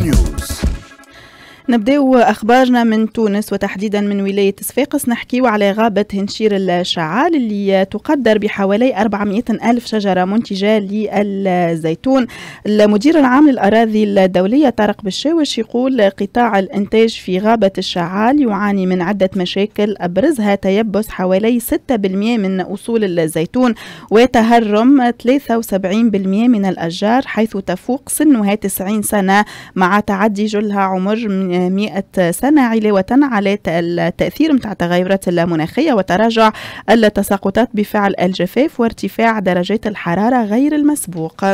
News. نبداو اخبارنا من تونس وتحديدا من ولايه صفاقس نحكيو على غابه هنشير الشعال اللي تقدر بحوالي 400 الف شجره منتجه للزيتون المدير العام للاراضي الدوليه طارق بالشاوش يقول قطاع الانتاج في غابه الشعال يعاني من عده مشاكل ابرزها تيبس حوالي 6% من اصول الزيتون وتهرم 73% من الاشجار حيث تفوق سنها 90 سنه مع تعدي جلها عمر من 100 سنة علاوة على التأثير متاع التغيرات المناخية وتراجع التساقطات بفعل الجفاف وارتفاع درجات الحرارة غير المسبوق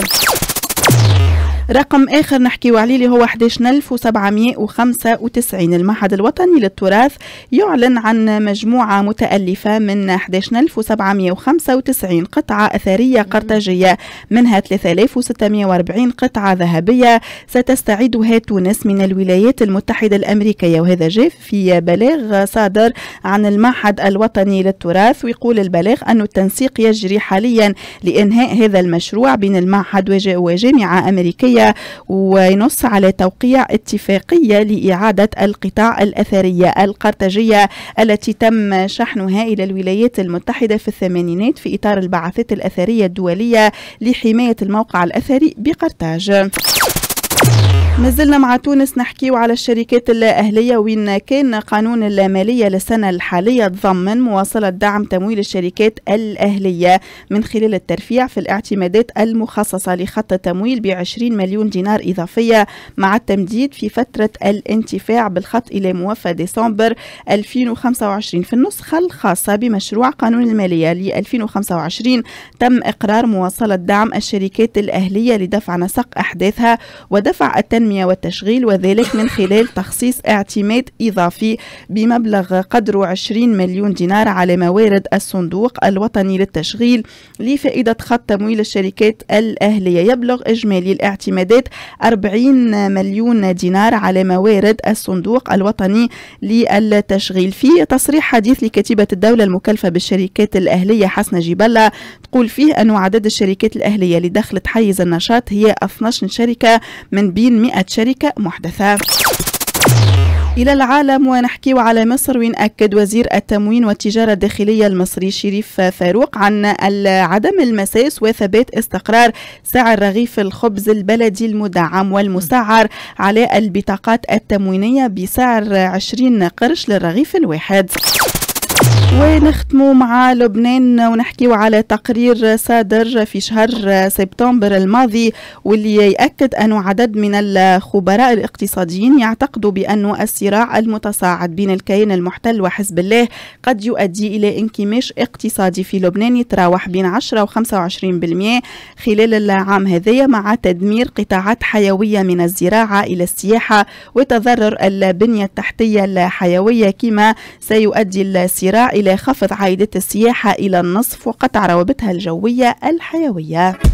رقم آخر نحكيو عليه اللي هو 11795 المعهد الوطني للتراث يعلن عن مجموعة متألفة من 11795 قطعة أثرية قرطاجية منها 3640 قطعة ذهبية ستستعيدها تونس من الولايات المتحدة الأمريكية وهذا جاء في بلاغ صادر عن المعهد الوطني للتراث ويقول البلاغ أن التنسيق يجري حاليا لإنهاء هذا المشروع بين المعهد وجامعة أمريكية الأثرية وينص على توقيع اتفاقية لإعادة القطاع الأثرية القرطاجية التي تم شحنها إلى الولايات المتحدة في الثمانينات في إطار البعثات الأثرية الدولية لحماية الموقع الأثري بقرطاج ما زلنا مع تونس نحكيو على الشركات الأهلية وين كان قانون المالية للسنة الحالية تضمن مواصلة دعم تمويل الشركات الأهلية من خلال الترفيع في الاعتمادات المخصصة لخط التمويل ب 20 مليون دينار إضافية مع التمديد في فترة الانتفاع بالخط إلى موفى ديسمبر 2025 في النسخة الخاصة بمشروع قانون المالية ل 2025 تم إقرار مواصلة دعم الشركات الأهلية لدفع نسق أحداثها ودفع التنمية التنمية والتشغيل وذلك من خلال تخصيص اعتماد إضافي بمبلغ قدره 20 مليون دينار على موارد الصندوق الوطني للتشغيل لفائدة خط تمويل الشركات الأهلية يبلغ إجمالي الاعتمادات 40 مليون دينار على موارد الصندوق الوطني للتشغيل في تصريح حديث لكتيبة الدولة المكلفة بالشركات الأهلية حسنة جبلة تقول فيه أن عدد الشركات الأهلية اللي دخلت حيز النشاط هي 12 شركة من بين 100 شركة محدثة إلى العالم ونحكي على مصر وين أكد وزير التموين والتجارة الداخلية المصري شريف فاروق عن عدم المساس وثبات استقرار سعر رغيف الخبز البلدي المدعم والمسعر على البطاقات التموينية بسعر 20 قرش للرغيف الواحد ونختموا مع لبنان ونحكيو على تقرير صادر في شهر سبتمبر الماضي واللي يأكد أن عدد من الخبراء الاقتصاديين يعتقدوا بأن الصراع المتصاعد بين الكيان المحتل وحزب الله قد يؤدي إلى انكماش اقتصادي في لبنان يتراوح بين 10 و 25% خلال العام هذية مع تدمير قطاعات حيوية من الزراعة إلى السياحة وتضرر البنية التحتية الحيوية كما سيؤدي الصراع إلى خفض عائدات السياحة إلى النصف وقطع روابطها الجوية الحيوية